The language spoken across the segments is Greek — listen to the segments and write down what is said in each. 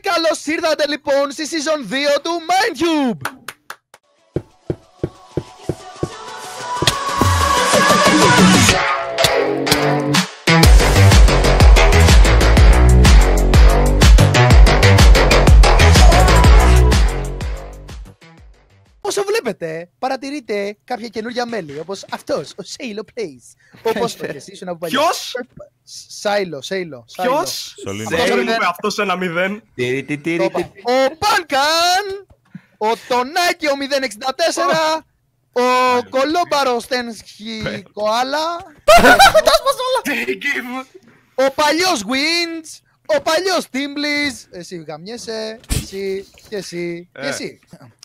καλώς ήρθατε λοιπόν στη season 2 του MindTube! Όσο βλέπετε, παρατηρείτε κάποια καινούργια μέλη, όπως αυτός, ο Σέιλο Plays. Όπως το και εσύ, να Ποιος? Σάιλο, Σέιλο. Ποιο? Σέιλο, αυτός ένα μηδέν. Ο Πάνκαν, ο Τονάκη, ο 064, ο Κολόμπαρο Στένσχι Κοάλα. Τα όλα. Ο παλιός Γουίντς. ο παλιός Τίμπλης. Εσύ γαμιέσαι, εσύ και εσύ και ε. εσύ.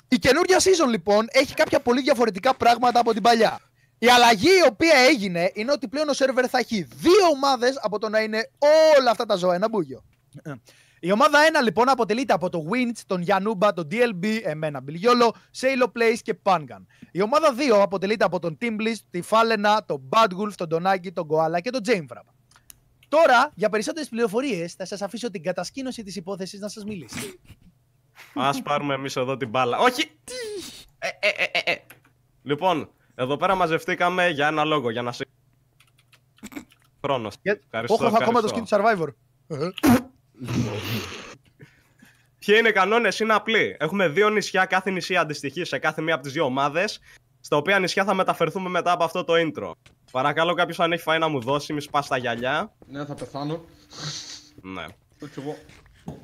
Η καινούργια season λοιπόν έχει κάποια πολύ διαφορετικά πράγματα από την παλιά. Η αλλαγή η οποία έγινε είναι ότι πλέον ο σερβερ θα έχει δύο ομάδες από το να είναι όλα αυτά τα ζώα ένα μπούγιο. Η ομάδα 1 λοιπόν αποτελείται από το Winch, τον Yanuba, τον DLB, εμένα Μπιλιόλο, Sailor Place και Pangan. Η ομάδα 2 αποτελείται από τον Timbliss, τη Φάλενα, τον Bad Wolf, τον Donagi, τον Koala και τον Jamfrab. Τώρα, για περισσότερες πληροφορίες, θα σας αφήσω την κατασκήνωση της υπόθεσης να σας μιλήσει. Ας πάρουμε εμείς εδώ την μπάλα. Όχι! Ε ε, ε, ε, ε, λοιπόν, εδώ πέρα μαζευτήκαμε για ένα λόγο, για να σε. Χρόνος. Ευχαριστώ, Όχι, ακόμα το skin Survivor. Ποιοι είναι οι κανόνες, είναι απλοί. Έχουμε δύο νησιά, κάθε νησί αντιστοιχεί σε κάθε μία από τις δύο ομάδες. Στα οποία νησιά θα μεταφερθούμε μετά από αυτό το intro. Παρακαλώ κάποιος αν έχει φάει να μου δώσει, μη σπάς τα γυαλιά. Ναι, θα πεθάνω. Ναι.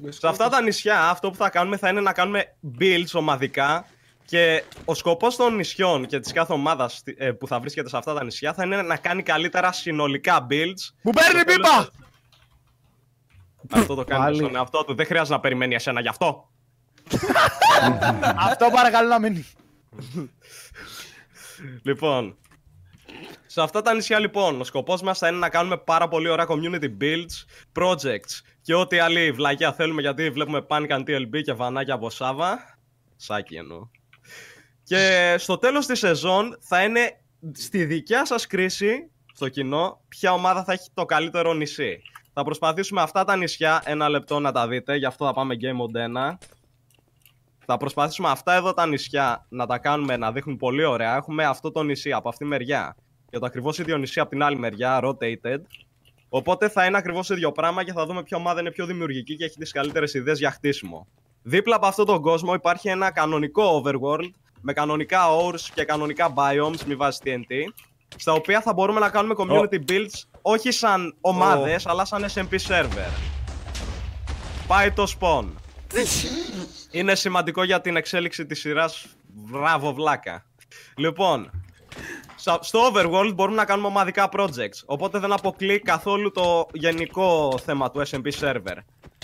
Σε αυτά τα νησιά αυτό που θα κάνουμε θα είναι να κάνουμε builds ομαδικά και ο σκοπός των νησιών και της κάθε ομάδας ε, που θα βρίσκεται σε αυτά τα νησιά θα είναι να κάνει καλύτερα συνολικά builds. Μου παίρνει πίπα! Αυτό το κάνει στον εαυτό του. Δεν χρειάζεται να περιμένει εσένα γι' αυτό. αυτό παρακαλώ να μείνει. λοιπόν, σε αυτά τα νησιά λοιπόν, ο σκοπός μας θα είναι να κάνουμε πάρα πολύ ωραία community builds, projects και ό,τι άλλη βλακιά θέλουμε γιατί βλέπουμε Panic and TLB και βανάκια από Σάβα. Σάκι εννοώ. Και στο τέλος της σεζόν θα είναι στη δικιά σας κρίση, στο κοινό, ποια ομάδα θα έχει το καλύτερο νησί. Θα προσπαθήσουμε αυτά τα νησιά, ένα λεπτό να τα δείτε, γι' αυτό θα πάμε Game Mode 1. Θα προσπαθήσουμε αυτά εδώ τα νησιά να τα κάνουμε να δείχνουν πολύ ωραία. Έχουμε αυτό το νησί από αυτή τη μεριά για το ακριβώς ίδιο νησί από την άλλη μεριά, rotated. Οπότε θα είναι ακριβώς ίδιο πράγμα και θα δούμε ποια ομάδα είναι πιο δημιουργική και έχει τις καλύτερες ιδέες για χτίσιμο. Δίπλα από αυτόν τον κόσμο υπάρχει ένα κανονικό overworld με κανονικά ores και κανονικά biomes, μη βάζει TNT, στα οποία θα μπορούμε να κάνουμε community builds όχι σαν ομάδες, αλλά σαν SMP server. Πάει το spawn. είναι σημαντικό για την εξέλιξη της σειράς. Μπράβο βλάκα. Λοιπόν, στο Overworld μπορούμε να κάνουμε ομαδικά projects. Οπότε δεν αποκλεί καθόλου το γενικό θέμα του SMP server.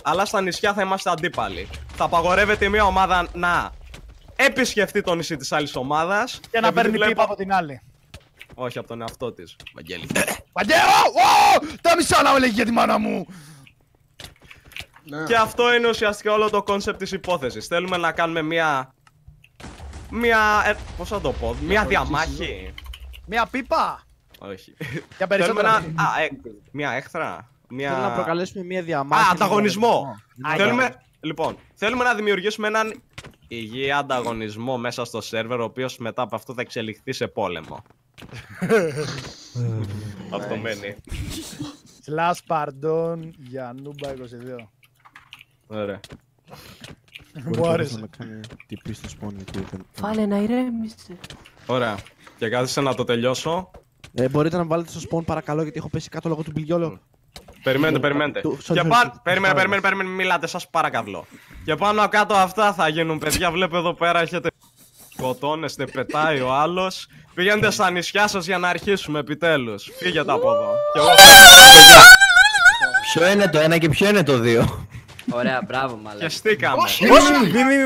Αλλά στα νησιά θα είμαστε αντίπαλοι. Θα απαγορεύεται μια ομάδα να επισκεφτεί το νησί της άλλης ομάδας. Και να παίρνει βλέπω... από την άλλη. Όχι από τον εαυτό της, Βαγγέλη. Βαγγέλη! Τα μισά να για τη μάνα μου! Ναι. Και αυτό είναι ουσιαστικά όλο το κόνσεπτ της υπόθεσης. Θέλουμε να κάνουμε μια... Μια... Ε, θα το πω... Μια διαμάχη. Μια πίπα! Όχι. Για περισσότερα. Θέλουμε Α, ε, μια έχθρα. Μια... Θέλουμε να προκαλέσουμε μια διαμάχη. Α, ανταγωνισμό! Θέλουμε... Λοιπόν, θέλουμε να δημιουργήσουμε έναν υγιή ανταγωνισμό μέσα στο σερβερ, ο οποίος μετά από αυτό θα εξελιχθεί σε πόλεμο. αυτό μένει. Slash pardon για νούμπα 22. Ωραία. Μου άρεσε. Τι πίστε Φάλε να ηρέμησε. Ωραία. Και κάθισε να το τελειώσω. Ε, μπορείτε να βάλετε στο σπον παρακαλώ γιατί έχω πέσει κάτω λόγω του μπιλιόλο. Περιμένετε, περιμένετε. Και πάνω. Περίμενε, περίμενε, περίμενε. Μιλάτε, σας παρακαλώ. Και πάνω κάτω αυτά θα γίνουν, παιδιά. Βλέπω εδώ πέρα έχετε. Σκοτώνεστε, πετάει ο άλλος. Πηγαίνετε στα νησιά σας για να αρχίσουμε επιτέλους. Φύγετε από εδώ. Και εγώ... θα Ποιο είναι το ένα και ποιο είναι το δύο. Ωραία, μπράβο, μαλάκι. Και στήκαμε. Μη, μη, μη,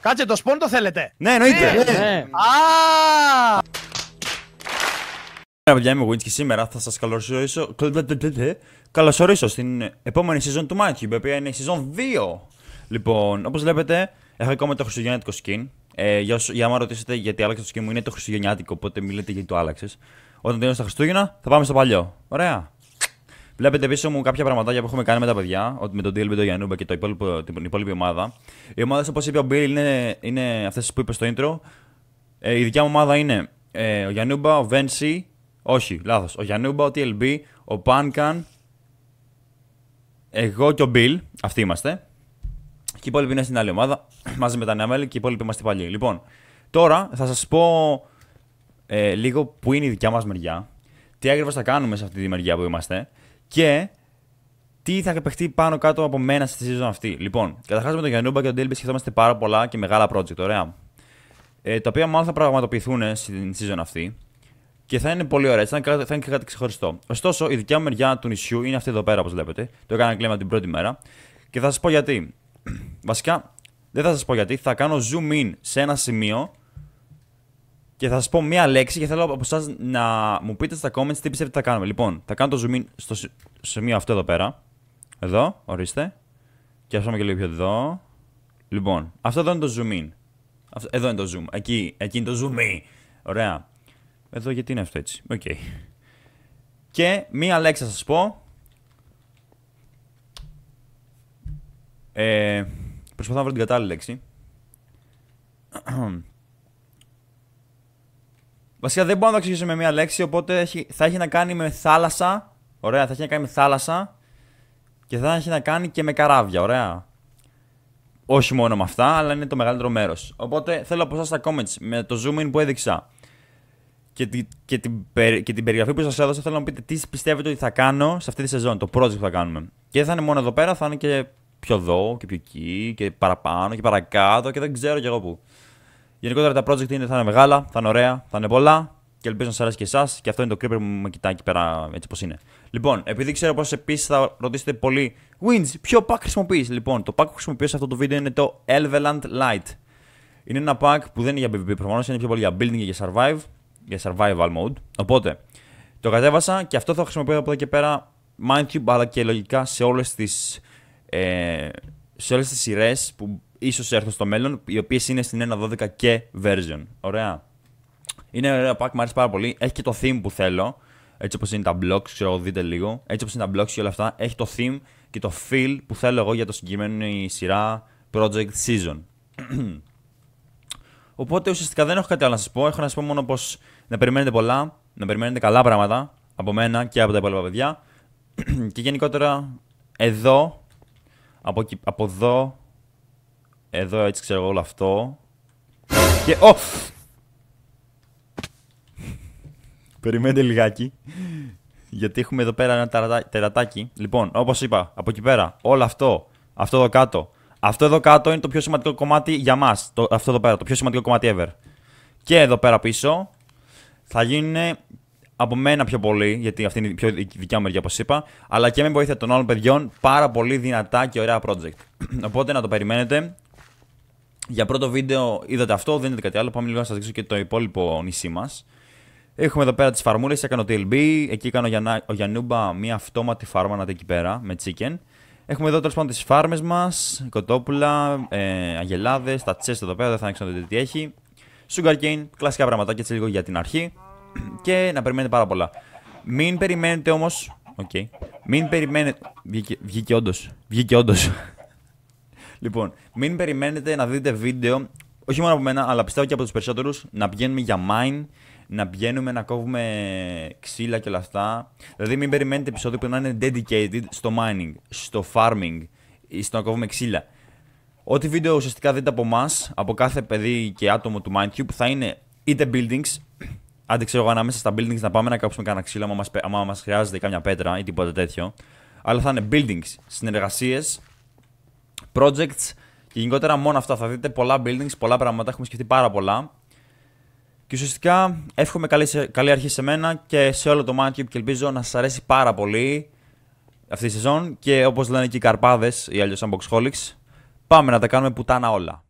Κάτσε το σπον το θέλετε. Ναι, εννοείται. Ναι. Ναι. Ναι. Α! Παιδιά, είμαι Winch και σήμερα θα σας καλωσορίσω, καλωσορίσω στην επόμενη season του Μάκη, η οποία είναι η season 2. Λοιπόν, όπως βλέπετε, έχω ακόμα το χριστουγεννιάτικο skin. Ε, για, για άμα ρωτήσετε γιατί άλλαξε το skin μου, είναι το χριστουγεννιάτικο, οπότε μιλείτε γιατί το άλλαξες. Όταν τελειώσει τα Χριστούγεννα, θα πάμε στο παλιό. Ωραία. Βλέπετε πίσω μου κάποια πραγματάκια που έχουμε κάνει με τα παιδιά, με τον DLB, τον Γιανούμπα και το υπόλοιπο, την υπόλοιπη ομάδα. Οι ομάδε, όπως είπε ο Μπίλ, είναι, είναι αυτές που είπες στο intro. Ε, η δικιά μου ομάδα είναι ε, ο Γιανούμπα, ο Βένσι, όχι, λάθος. Ο Γιανούμπα, ο TLB, ο Πάνκαν, εγώ και ο Μπιλ, αυτοί είμαστε. Και οι υπόλοιποι είναι στην άλλη ομάδα, μαζί με τα νέα μέλη και οι υπόλοιποι είμαστε παλιοί. Λοιπόν, τώρα θα σας πω ε, λίγο που είναι η δικιά μας μεριά, τι ακριβώς θα κάνουμε σε αυτή τη μεριά που είμαστε και τι θα παιχτεί πάνω κάτω από μένα στη season αυτή. Λοιπόν, καταρχάς με τον Γιανούμπα και τον Τέλμπερ σκεφτόμαστε πάρα πολλά και μεγάλα project, ωραία. Ε, τα οποία μάλλον θα πραγματοποιηθούν στην season αυτή και θα είναι πολύ ωραία, θα είναι, θα είναι κάτι ξεχωριστό. Ωστόσο, η δικιά μου μεριά του νησιού είναι αυτή εδώ πέρα, όπως βλέπετε. Το έκανα κλέμα την πρώτη μέρα και θα σας πω γιατί. Βασικά, δεν θα σας πω γιατί, θα κάνω zoom in σε ένα σημείο και θα σας πω μία λέξη και θέλω από εσά να μου πείτε στα comments τι πιστεύετε θα κάνουμε. Λοιπόν, θα κάνω το zoom in στο σημείο αυτό εδώ πέρα. Εδώ, ορίστε. Και πούμε και λίγο πιο εδώ. Λοιπόν, αυτό εδώ είναι το zoom in. Εδώ είναι το zoom. Εκεί, εκεί είναι το zoom in. Ωραία. Εδώ γιατί είναι αυτό έτσι. Οκ. Okay. Και μία λέξη θα σας πω. Ε, προσπαθώ να βρω την κατάλληλη λέξη. Βασικά δεν μπορώ να το εξηγήσω με μία λέξη, οπότε θα έχει να κάνει με θάλασσα. Ωραία, θα έχει να κάνει με θάλασσα. Και θα έχει να κάνει και με καράβια, ωραία. Όχι μόνο με αυτά, αλλά είναι το μεγαλύτερο μέρος. Οπότε θέλω από εσάς τα comments με το zoom in που έδειξα και, και, την, και την περιγραφή που σας έδωσα. Θέλω να πείτε τι πιστεύετε ότι θα κάνω σε αυτή τη σεζόν, το project που θα κάνουμε. Και δεν θα είναι μόνο εδώ πέρα, θα είναι και πιο εδώ και πιο εκεί και παραπάνω και παρακάτω και δεν ξέρω κι εγώ πού. Γενικότερα τα project είναι, θα είναι μεγάλα, θα είναι ωραία, θα είναι πολλά και ελπίζω να σας αρέσει και εσάς. Και αυτό είναι το creeper που με κοιτάει εκεί πέρα έτσι πώ είναι. Λοιπόν, επειδή ξέρω πως επίσης θα ρωτήσετε πολύ, Wins, ποιο pack χρησιμοποιείς. Λοιπόν, το pack που χρησιμοποιώ σε αυτό το βίντεο είναι το Elveland Light. Είναι ένα pack που δεν είναι για PvP προφανώς, είναι πιο πολύ για building και για survive. Για survival mode. Οπότε, το κατέβασα και αυτό θα χρησιμοποιώ από εδώ και πέρα MindTube αλλά και λογικά σε όλες τις. Ε, σε όλες τις που ίσως έρθουν στο μέλλον, οι οποίες είναι στην 1.12 και version. Ωραία. Είναι ένα pack, μου αρέσει πάρα πολύ. Έχει και το theme που θέλω. Έτσι όπως είναι τα blocks, ξέρω, δείτε λίγο. Έτσι όπως είναι τα blocks και όλα αυτά. Έχει το theme και το feel που θέλω εγώ για το συγκεκριμένο σειρά Project Season. Οπότε ουσιαστικά δεν έχω κάτι άλλο να σας πω. Έχω να σας πω μόνο πως να περιμένετε πολλά, να περιμένετε καλά πράγματα από μένα και από τα υπόλοιπα παιδιά. και γενικότερα εδώ, από, από εδώ εδώ έτσι ξέρω όλο αυτό. Και. Oh! Περιμένετε λιγάκι. Γιατί έχουμε εδώ πέρα ένα τερατάκι. Λοιπόν, όπως είπα, από εκεί πέρα, όλο αυτό, αυτό εδώ κάτω. Αυτό εδώ κάτω είναι το πιο σημαντικό κομμάτι για μας. Αυτό εδώ πέρα, το πιο σημαντικό κομμάτι ever. Και εδώ πέρα πίσω θα γίνουν από μένα πιο πολύ, γιατί αυτή είναι η πιο δικιά μου μεριά, όπως είπα, αλλά και με βοήθεια των άλλων παιδιών, πάρα πολύ δυνατά και ωραία project. Οπότε να το περιμένετε. Για πρώτο βίντεο είδατε αυτό, δεν είδατε κάτι άλλο. Πάμε λίγο να σας δείξω και το υπόλοιπο νησί μας. Έχουμε εδώ πέρα τις φαρμούλες. Έκανα το TLB. Εκεί κάνω ο Γιανούμπα μια αυτόματη φάρμα εκεί πέρα με chicken. Έχουμε εδώ τέλος πάντων τις φάρμες μας, κοτόπουλα, ε, αγελάδες, τα τσέστα εδώ πέρα. Δεν θα ανοίξω να τι έχει. Sugar cane, κλασικά πραγματάκια έτσι λίγο για την αρχή. Και να περιμένετε πάρα πολλά. Μην περιμένετε όμως. Okay. Μην περιμένετε. βγήκε όντως. Βγήκε όντως. Λοιπόν, μην περιμένετε να δείτε βίντεο, όχι μόνο από μένα, αλλά πιστεύω και από τους περισσότερους, να πηγαίνουμε για mine, να πηγαίνουμε να κόβουμε ξύλα και όλα αυτά. Δηλαδή, μην περιμένετε επεισόδιο που να είναι dedicated στο mining, στο farming ή στο να κόβουμε ξύλα. Ό,τι βίντεο ουσιαστικά δείτε από εμάς, από κάθε παιδί και άτομο του Mindcube, θα είναι είτε buildings, άντε ξέρω εγώ ανάμεσα στα buildings να πάμε να κάψουμε κανένα ξύλο άμα μας, χρειάζεται κάμια πέτρα ή τίποτα τέτοιο. Αλλά θα είναι buildings, συνεργασίες, projects και γενικότερα μόνο αυτά. Θα δείτε πολλά buildings, πολλά πράγματα. Έχουμε σκεφτεί πάρα πολλά. Και ουσιαστικά εύχομαι καλή, καλή αρχή σε μένα και σε όλο το Mindcube και ελπίζω να σας αρέσει πάρα πολύ αυτή η σεζόν. Και όπως λένε και οι καρπάδες ή αλλιώς Unboxholics, πάμε να τα κάνουμε πουτάνα όλα.